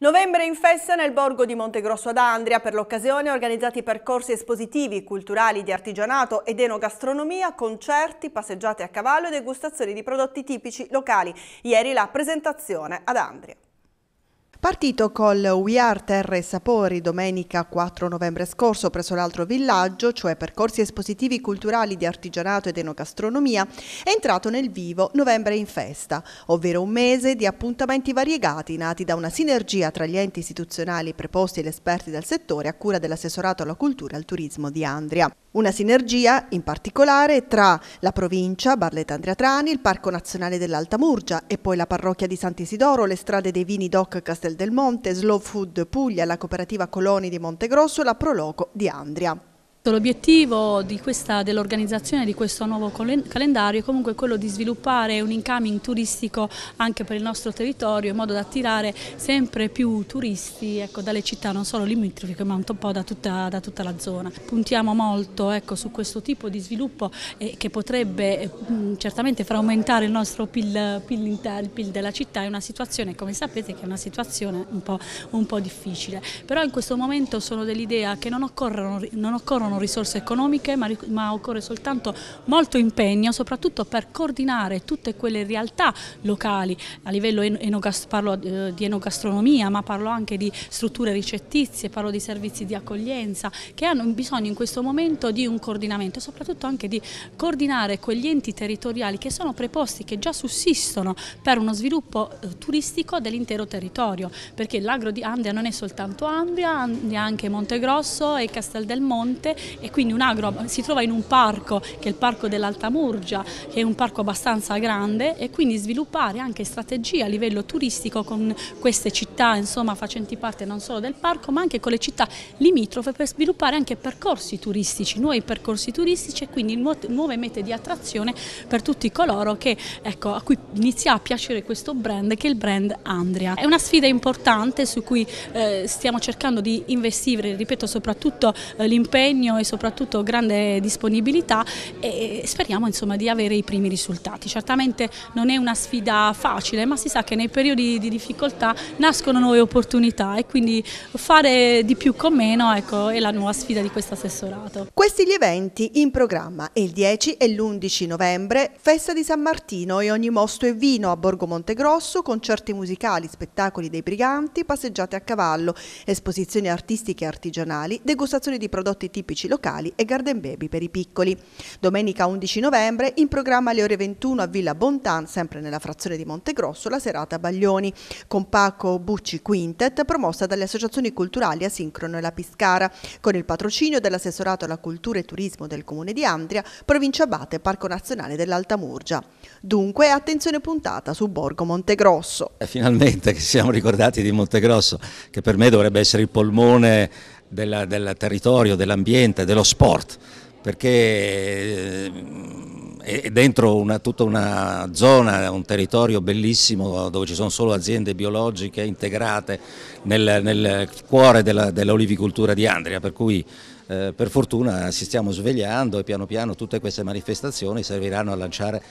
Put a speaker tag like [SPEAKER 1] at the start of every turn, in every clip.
[SPEAKER 1] Novembre in festa nel borgo di Montegrosso ad Andria. Per l'occasione organizzati percorsi espositivi, culturali, di artigianato ed enogastronomia, concerti, passeggiate a cavallo e degustazioni di prodotti tipici locali. Ieri la presentazione ad Andria. Partito col We Are Terre e Sapori domenica 4 novembre scorso presso l'altro villaggio, cioè percorsi espositivi culturali di artigianato ed enogastronomia, è entrato nel vivo Novembre in Festa, ovvero un mese di appuntamenti variegati nati da una sinergia tra gli enti istituzionali preposti ed esperti del settore a cura dell'assessorato alla cultura e al turismo di Andria. Una sinergia in particolare tra la provincia, Barletta Andrea Trani, il Parco Nazionale dell'Alta Murgia e poi la parrocchia di Sant'Isidoro, le strade dei vini DOC Castel del Monte, Slow Food Puglia, la cooperativa Coloni di Montegrosso e la Proloco di Andria.
[SPEAKER 2] L'obiettivo dell'organizzazione di questo nuovo calendario è comunque quello di sviluppare un incoming turistico anche per il nostro territorio in modo da attirare sempre più turisti ecco, dalle città non solo limitrofiche ma un po' da tutta, da tutta la zona. Puntiamo molto ecco, su questo tipo di sviluppo eh, che potrebbe mh, mm, certamente far aumentare il nostro PIL, PIL, il PIL, della città, è una situazione come sapete che è una situazione un po', un po difficile, però in questo momento sono dell'idea che non occorrono, non occorrono risorse economiche, ma, ma occorre soltanto molto impegno, soprattutto per coordinare tutte quelle realtà locali, a livello enogast- parlo eh, di enogastronomia, ma parlo anche di strutture ricettizie, parlo di servizi di accoglienza, che hanno bisogno in questo momento di un coordinamento, soprattutto anche di coordinare quegli enti territoriali che sono preposti, che già sussistono per uno sviluppo eh, turistico dell'intero territorio, perché l'agro di Andria non è soltanto Andria, Andria anche Montegrosso e Castel del Monte e quindi un agro si trova in un parco che è il parco dell'Alta Murgia, che è un parco abbastanza grande e quindi sviluppare anche strategie a livello turistico con queste città insomma, facenti parte non solo del parco ma anche con le città limitrofe per sviluppare anche percorsi turistici, nuovi percorsi turistici e quindi nuove mete di attrazione per tutti coloro che, ecco, a cui inizia a piacere questo brand che è il brand Andria. È una sfida importante su cui eh, stiamo cercando di investire, ripeto soprattutto eh, l'impegno impegno e soprattutto grande disponibilità e speriamo insomma, di avere i primi risultati. Certamente non è una sfida facile ma si sa che nei periodi di difficoltà nascono nuove opportunità e quindi fare di più con meno ecco, è la nuova sfida di questo assessorato.
[SPEAKER 1] Questi gli eventi in programma il 10 e l'11 novembre, festa di San Martino e ogni mosto e vino a Borgo Montegrosso, concerti musicali, spettacoli dei briganti, passeggiate a cavallo, esposizioni artistiche e artigianali, degustazioni di prodotti tipici uffici locali e Garden Baby per i piccoli. Domenica 11 novembre in programma alle ore 21 a Villa Bontan, sempre nella frazione di Montegrosso, la serata Baglioni con Paco Bucci Quintet promossa dalle associazioni culturali Asincrono e La Piscara con il patrocinio dell'assessorato alla cultura e turismo del comune di Andria, provincia Abate, Parco Nazionale dell'Alta Murgia. Dunque attenzione puntata su Borgo Montegrosso.
[SPEAKER 3] Finalmente che siamo ricordati di Montegrosso che per me dovrebbe essere il polmone del, del territorio, dell'ambiente, dello sport, perché eh, è dentro una, tutta una zona, un territorio bellissimo dove ci sono solo aziende biologiche integrate nel, nel cuore dell'olivicoltura dell di Andria, per cui eh, per fortuna ci stiamo svegliando e piano piano tutte queste manifestazioni serviranno a lanciare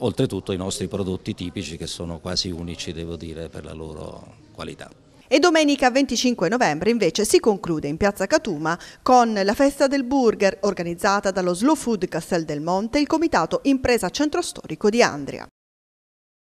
[SPEAKER 3] oltretutto i nostri prodotti tipici che sono quasi unici, devo dire, per la loro qualità.
[SPEAKER 1] E domenica 25 novembre invece si conclude in Piazza Catuma con la festa del burger organizzata dallo Slow Food Castel del Monte, e il comitato Impresa Centro Storico di Andria.